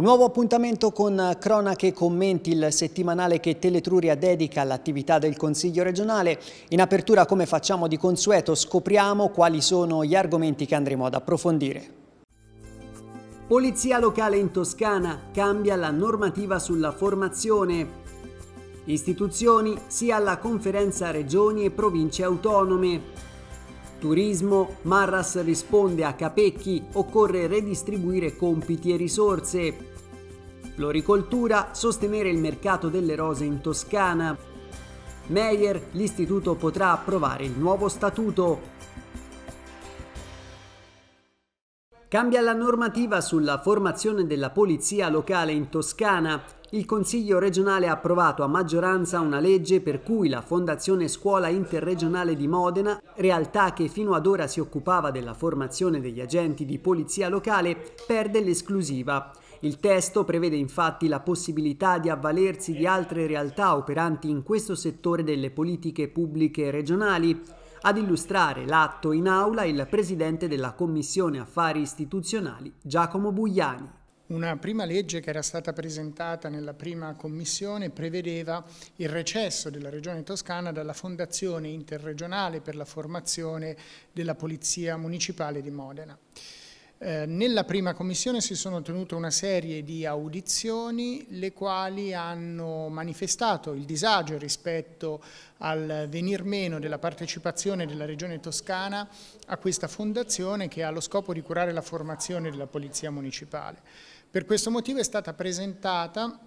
Un nuovo appuntamento con Cronache e Commenti, il settimanale che Teletruria dedica all'attività del Consiglio regionale. In apertura, come facciamo di consueto, scopriamo quali sono gli argomenti che andremo ad approfondire. Polizia locale in Toscana cambia la normativa sulla formazione. Istituzioni sia alla conferenza regioni e province autonome. Turismo, Marras risponde a Capecchi, occorre redistribuire compiti e risorse floricoltura, sostenere il mercato delle rose in Toscana. Meyer, l'istituto potrà approvare il nuovo statuto. Cambia la normativa sulla formazione della polizia locale in Toscana. Il Consiglio regionale ha approvato a maggioranza una legge per cui la Fondazione Scuola Interregionale di Modena, realtà che fino ad ora si occupava della formazione degli agenti di polizia locale, perde l'esclusiva. Il testo prevede infatti la possibilità di avvalersi di altre realtà operanti in questo settore delle politiche pubbliche regionali. Ad illustrare l'atto in aula il presidente della Commissione Affari Istituzionali, Giacomo Bugliani. Una prima legge che era stata presentata nella prima commissione prevedeva il recesso della Regione Toscana dalla Fondazione Interregionale per la formazione della Polizia Municipale di Modena. Eh, nella prima commissione si sono tenute una serie di audizioni le quali hanno manifestato il disagio rispetto al venir meno della partecipazione della Regione Toscana a questa fondazione che ha lo scopo di curare la formazione della Polizia Municipale. Per questo motivo è stata presentata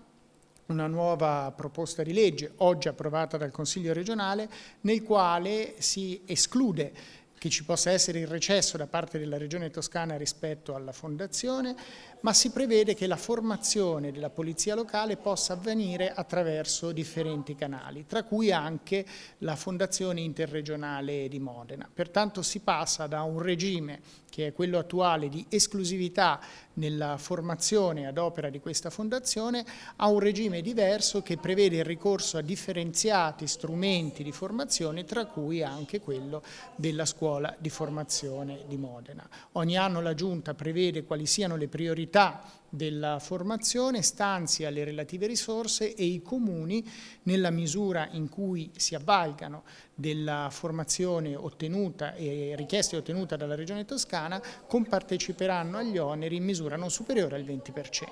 una nuova proposta di legge, oggi approvata dal Consiglio regionale, nel quale si esclude che ci possa essere il recesso da parte della Regione Toscana rispetto alla Fondazione, ma si prevede che la formazione della polizia locale possa avvenire attraverso differenti canali, tra cui anche la Fondazione Interregionale di Modena. Pertanto si passa da un regime che è quello attuale di esclusività nella formazione ad opera di questa fondazione a un regime diverso che prevede il ricorso a differenziati strumenti di formazione tra cui anche quello della scuola di formazione di Modena. Ogni anno la Giunta prevede quali siano le priorità qualità della formazione stanzia le relative risorse e i comuni nella misura in cui si avvalgano della formazione ottenuta e richiesta e ottenuta dalla Regione Toscana comparteciperanno agli oneri in misura non superiore al 20%.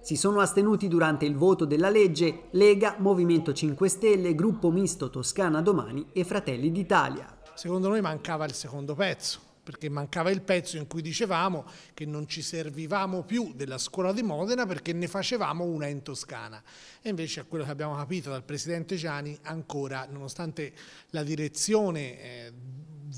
Si sono astenuti durante il voto della legge Lega, Movimento 5 Stelle, Gruppo Misto Toscana Domani e Fratelli d'Italia. Secondo noi mancava il secondo pezzo, perché mancava il pezzo in cui dicevamo che non ci servivamo più della scuola di Modena perché ne facevamo una in Toscana. E invece a quello che abbiamo capito dal Presidente Gianni, ancora, nonostante la direzione eh,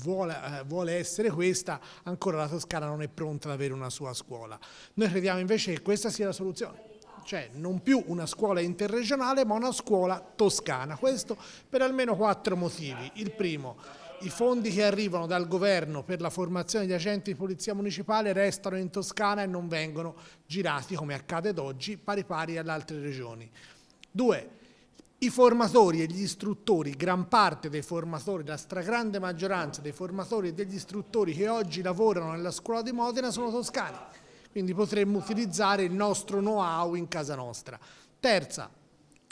vuole, eh, vuole essere questa, ancora la Toscana non è pronta ad avere una sua scuola. Noi crediamo invece che questa sia la soluzione cioè non più una scuola interregionale ma una scuola toscana, questo per almeno quattro motivi. Il primo, i fondi che arrivano dal governo per la formazione di agenti di polizia municipale restano in Toscana e non vengono girati, come accade ad oggi, pari pari alle altre regioni. Due, i formatori e gli istruttori, gran parte dei formatori, la stragrande maggioranza dei formatori e degli istruttori che oggi lavorano nella scuola di Modena sono toscani, quindi potremmo utilizzare il nostro know-how in casa nostra. Terza,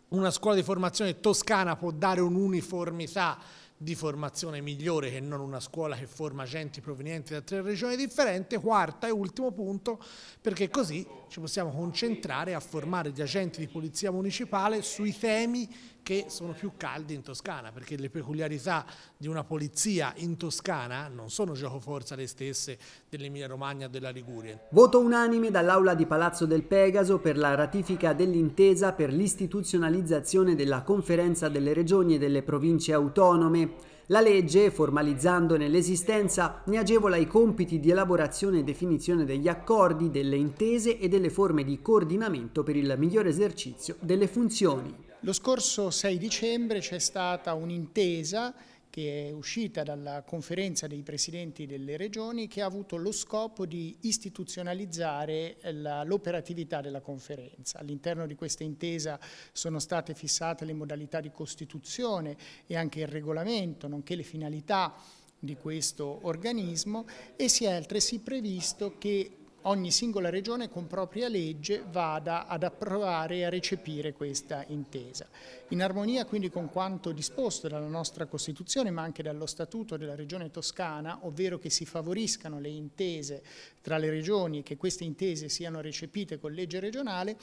una scuola di formazione toscana può dare un'uniformità di formazione migliore che non una scuola che forma agenti provenienti da tre regioni differenti, quarta e ultimo punto, perché così ci possiamo concentrare a formare gli agenti di polizia municipale sui temi che sono più caldi in Toscana, perché le peculiarità di una polizia in Toscana non sono giocoforza le stesse dell'Emilia Romagna o della Liguria. Voto unanime dall'aula di Palazzo del Pegaso per la ratifica dell'intesa per l'istituzionalizzazione della conferenza delle regioni e delle province autonome. La legge, formalizzandone l'esistenza, ne agevola i compiti di elaborazione e definizione degli accordi, delle intese e delle forme di coordinamento per il migliore esercizio delle funzioni. Lo scorso 6 dicembre c'è stata un'intesa che è uscita dalla conferenza dei presidenti delle regioni che ha avuto lo scopo di istituzionalizzare l'operatività della conferenza. All'interno di questa intesa sono state fissate le modalità di costituzione e anche il regolamento, nonché le finalità di questo organismo e si è altresì previsto che ogni singola regione con propria legge vada ad approvare e a recepire questa intesa. In armonia quindi con quanto disposto dalla nostra Costituzione ma anche dallo Statuto della Regione Toscana, ovvero che si favoriscano le intese tra le regioni e che queste intese siano recepite con legge regionale,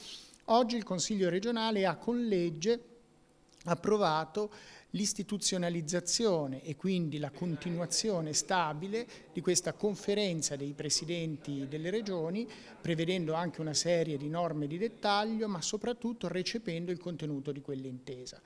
oggi il Consiglio regionale ha con legge approvato l'istituzionalizzazione e quindi la continuazione stabile di questa conferenza dei presidenti delle regioni, prevedendo anche una serie di norme di dettaglio, ma soprattutto recependo il contenuto di quell'intesa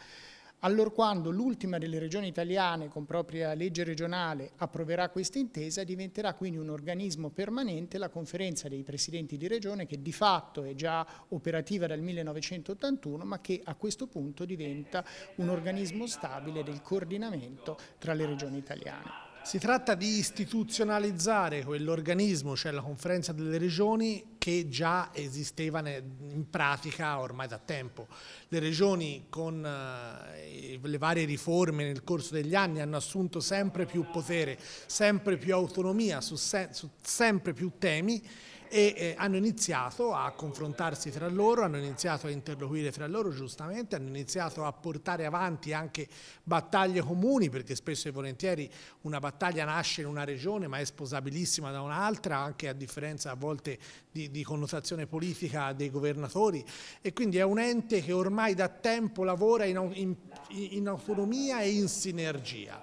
allora quando l'ultima delle regioni italiane con propria legge regionale approverà questa intesa diventerà quindi un organismo permanente la conferenza dei presidenti di regione che di fatto è già operativa dal 1981 ma che a questo punto diventa un organismo stabile del coordinamento tra le regioni italiane. Si tratta di istituzionalizzare quell'organismo, cioè la conferenza delle regioni, che già esisteva in pratica ormai da tempo. Le regioni con eh, le varie riforme nel corso degli anni hanno assunto sempre più potere, sempre più autonomia su sempre più temi e eh, hanno iniziato a confrontarsi tra loro, hanno iniziato a interloquire fra loro giustamente, hanno iniziato a portare avanti anche battaglie comuni perché spesso e volentieri una battaglia nasce in una regione ma è sposabilissima da un'altra anche a differenza a volte di, di connotazione politica dei governatori e quindi è un ente che ormai da tempo lavora in, in, in autonomia e in sinergia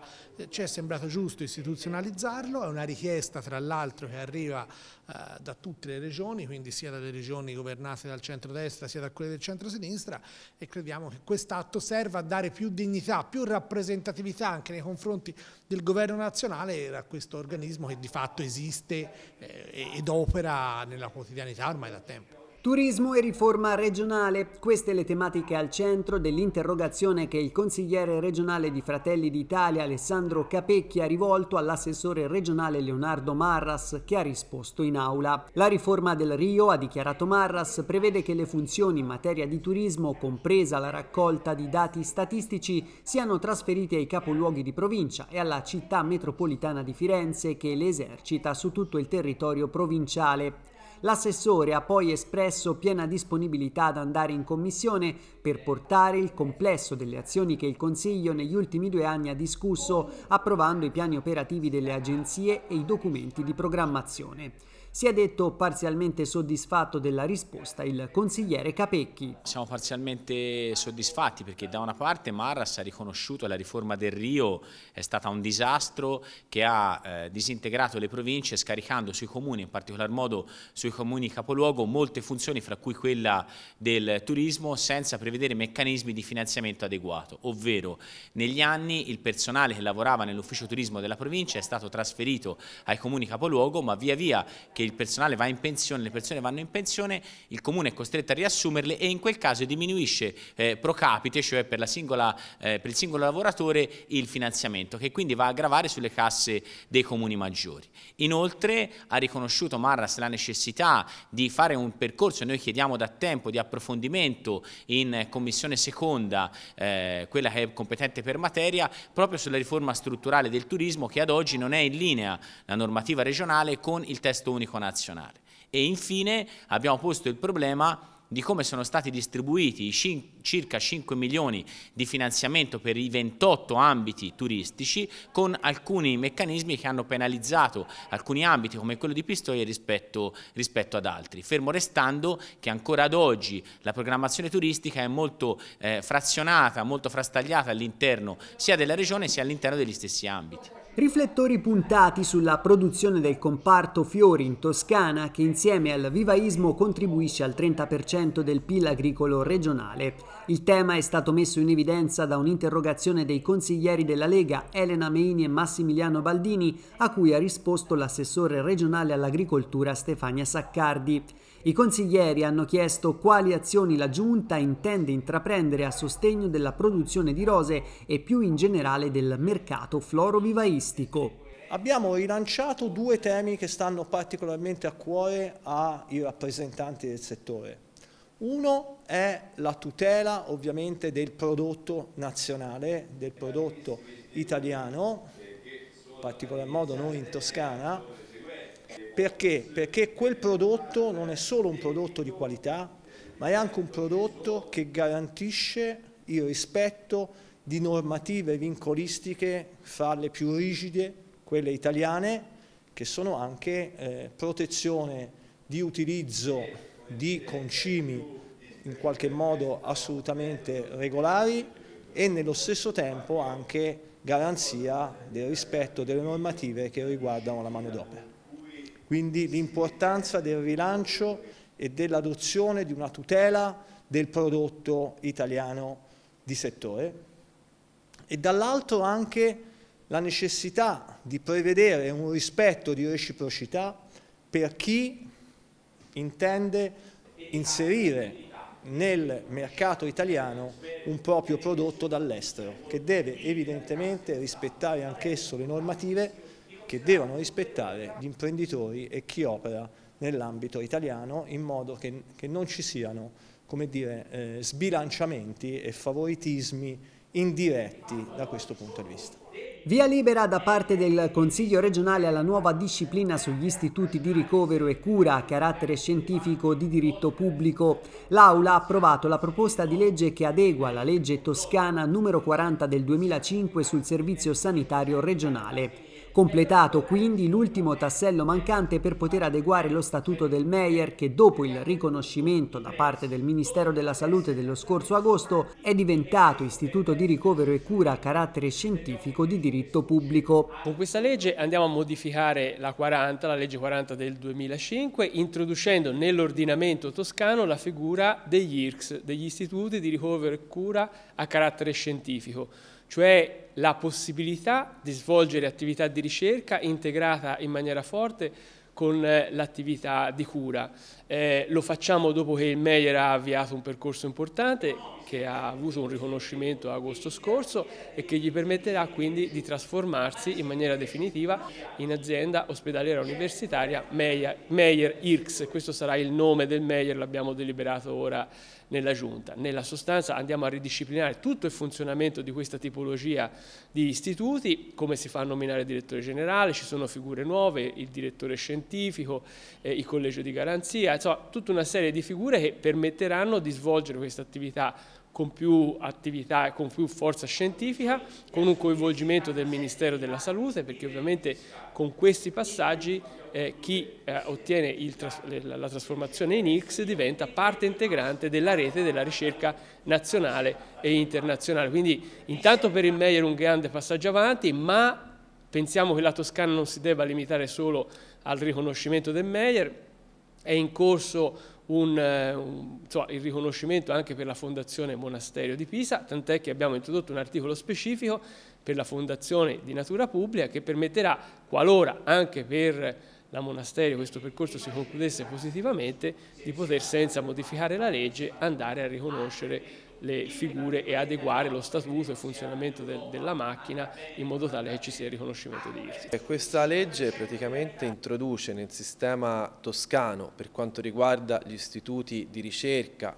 ci è sembrato giusto istituzionalizzarlo, è una richiesta tra l'altro che arriva eh, da tutte le regioni, quindi sia dalle regioni governate dal centro-destra sia da quelle del centro-sinistra e crediamo che quest'atto serva a dare più dignità, più rappresentatività anche nei confronti del governo nazionale a questo organismo che di fatto esiste eh, ed opera nella quotidianità ormai da tempo. Turismo e riforma regionale, queste le tematiche al centro dell'interrogazione che il consigliere regionale di Fratelli d'Italia Alessandro Capecchi ha rivolto all'assessore regionale Leonardo Marras che ha risposto in aula. La riforma del Rio, ha dichiarato Marras, prevede che le funzioni in materia di turismo, compresa la raccolta di dati statistici, siano trasferite ai capoluoghi di provincia e alla città metropolitana di Firenze che le esercita su tutto il territorio provinciale. L'assessore ha poi espresso piena disponibilità ad andare in commissione per portare il complesso delle azioni che il Consiglio negli ultimi due anni ha discusso, approvando i piani operativi delle agenzie e i documenti di programmazione. Si è detto parzialmente soddisfatto della risposta il consigliere Capecchi. Siamo parzialmente soddisfatti perché da una parte Marras ha riconosciuto che la riforma del Rio è stata un disastro che ha eh, disintegrato le province scaricando sui comuni, in particolar modo sui comuni capoluogo, molte funzioni fra cui quella del turismo senza prevedere meccanismi di finanziamento adeguato, ovvero negli anni il personale che lavorava nell'ufficio turismo della provincia è stato trasferito ai comuni capoluogo ma via via che che il personale va in pensione, le persone vanno in pensione, il comune è costretto a riassumerle e in quel caso diminuisce eh, pro capite, cioè per, singola, eh, per il singolo lavoratore, il finanziamento, che quindi va a gravare sulle casse dei comuni maggiori. Inoltre ha riconosciuto Marras la necessità di fare un percorso, noi chiediamo da tempo, di approfondimento in commissione seconda, eh, quella che è competente per materia, proprio sulla riforma strutturale del turismo che ad oggi non è in linea la normativa regionale con il testo unico economico nazionale. E infine abbiamo posto il problema di come sono stati distribuiti i circa 5 milioni di finanziamento per i 28 ambiti turistici con alcuni meccanismi che hanno penalizzato alcuni ambiti come quello di Pistoia rispetto, rispetto ad altri, fermo restando che ancora ad oggi la programmazione turistica è molto eh, frazionata, molto frastagliata all'interno sia della regione sia all'interno degli stessi ambiti. Riflettori puntati sulla produzione del comparto fiori in Toscana che insieme al vivaismo contribuisce al 30% del PIL agricolo regionale. Il tema è stato messo in evidenza da un'interrogazione dei consiglieri della Lega Elena Meini e Massimiliano Baldini a cui ha risposto l'assessore regionale all'agricoltura Stefania Saccardi. I consiglieri hanno chiesto quali azioni la Giunta intende intraprendere a sostegno della produzione di rose e più in generale del mercato florovivaistico. Abbiamo rilanciato due temi che stanno particolarmente a cuore ai rappresentanti del settore. Uno è la tutela ovviamente del prodotto nazionale, del prodotto italiano, in particolar modo noi in Toscana, perché? Perché quel prodotto non è solo un prodotto di qualità, ma è anche un prodotto che garantisce il rispetto di normative vincolistiche fra le più rigide, quelle italiane, che sono anche eh, protezione di utilizzo di concimi in qualche modo assolutamente regolari e nello stesso tempo anche garanzia del rispetto delle normative che riguardano la manodopera quindi l'importanza del rilancio e dell'adozione di una tutela del prodotto italiano di settore e dall'altro anche la necessità di prevedere un rispetto di reciprocità per chi intende inserire nel mercato italiano un proprio prodotto dall'estero, che deve evidentemente rispettare anch'esso le normative che devono rispettare gli imprenditori e chi opera nell'ambito italiano in modo che, che non ci siano come dire, eh, sbilanciamenti e favoritismi indiretti da questo punto di vista. Via libera da parte del Consiglio regionale alla nuova disciplina sugli istituti di ricovero e cura a carattere scientifico di diritto pubblico. L'Aula ha approvato la proposta di legge che adegua la legge toscana numero 40 del 2005 sul servizio sanitario regionale. Completato quindi l'ultimo tassello mancante per poter adeguare lo statuto del Meyer che dopo il riconoscimento da parte del Ministero della Salute dello scorso agosto è diventato istituto di ricovero e cura a carattere scientifico di diritto pubblico. Con questa legge andiamo a modificare la 40, la legge 40 del 2005, introducendo nell'ordinamento toscano la figura degli IRCS, degli istituti di ricovero e cura a carattere scientifico cioè la possibilità di svolgere attività di ricerca integrata in maniera forte con eh, l'attività di cura. Eh, lo facciamo dopo che il Meyer ha avviato un percorso importante che ha avuto un riconoscimento agosto scorso e che gli permetterà quindi di trasformarsi in maniera definitiva in azienda ospedaliera universitaria Meyer, Meyer IRCS, questo sarà il nome del Meyer, l'abbiamo deliberato ora nella giunta. Nella sostanza andiamo a ridisciplinare tutto il funzionamento di questa tipologia di istituti, come si fa a nominare direttore generale, ci sono figure nuove, il direttore scientifico, eh, il collegio di garanzia, via, cioè, insomma, tutta una serie di figure che permetteranno di svolgere questa attività con più attività e con più forza scientifica, con un coinvolgimento del Ministero della Salute, perché ovviamente con questi passaggi eh, chi eh, ottiene il, la, la trasformazione in X diventa parte integrante della rete della ricerca nazionale e internazionale. Quindi intanto per il Meyer un grande passaggio avanti, ma pensiamo che la Toscana non si debba limitare solo al riconoscimento del Meyer, è in corso un, eh, un, insomma, il riconoscimento anche per la Fondazione Monasterio di Pisa, tant'è che abbiamo introdotto un articolo specifico per la Fondazione di Natura Pubblica che permetterà, qualora anche per la Monasterio questo percorso si concludesse positivamente, di poter senza modificare la legge andare a riconoscere le figure e adeguare lo statuto e il funzionamento del, della macchina in modo tale che ci sia il riconoscimento di IRSI. Questa legge praticamente introduce nel sistema toscano per quanto riguarda gli istituti di ricerca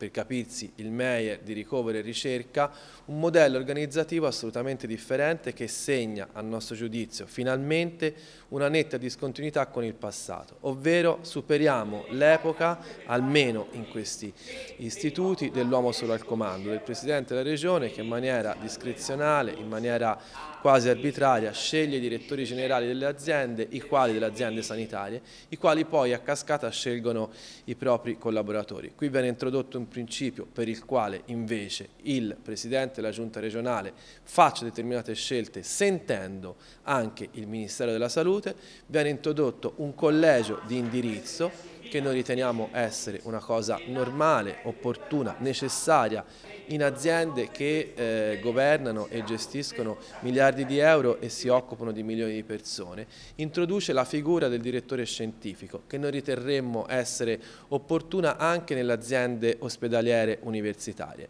per capirsi il MEIE di ricovero e ricerca, un modello organizzativo assolutamente differente che segna, a nostro giudizio, finalmente una netta discontinuità con il passato, ovvero superiamo l'epoca, almeno in questi istituti, dell'uomo solo al comando, del Presidente della Regione che in maniera discrezionale, in maniera quasi arbitraria sceglie i direttori generali delle aziende, i quali delle aziende sanitarie, i quali poi a cascata scelgono i propri collaboratori. Qui viene introdotto un principio per il quale invece il Presidente della Giunta regionale faccia determinate scelte sentendo anche il Ministero della Salute, viene introdotto un collegio di indirizzo che noi riteniamo essere una cosa normale, opportuna, necessaria in aziende che eh, governano e gestiscono miliardi di euro e si occupano di milioni di persone, introduce la figura del direttore scientifico che noi riterremmo essere opportuna anche nelle aziende ospedaliere universitarie.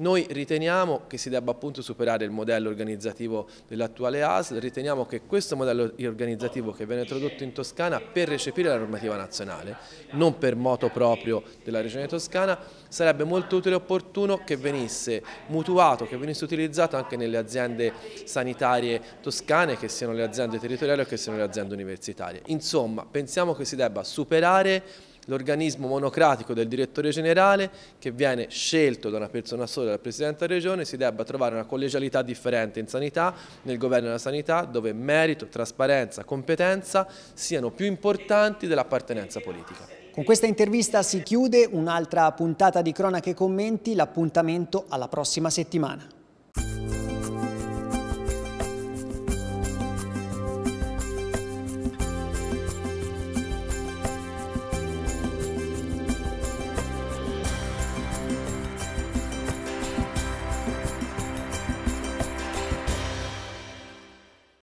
Noi riteniamo che si debba appunto superare il modello organizzativo dell'attuale ASL, riteniamo che questo modello organizzativo che viene introdotto in Toscana per recepire la normativa nazionale, non per moto proprio della regione toscana, sarebbe molto utile e opportuno che venisse mutuato, che venisse utilizzato anche nelle aziende sanitarie toscane, che siano le aziende territoriali o che siano le aziende universitarie. Insomma, pensiamo che si debba superare l'organismo monocratico del direttore generale che viene scelto da una persona sola, dal Presidente della Regione, si debba trovare una collegialità differente in sanità, nel governo della sanità, dove merito, trasparenza, competenza siano più importanti dell'appartenenza politica. Con questa intervista si chiude un'altra puntata di Cronache Commenti, l'appuntamento alla prossima settimana.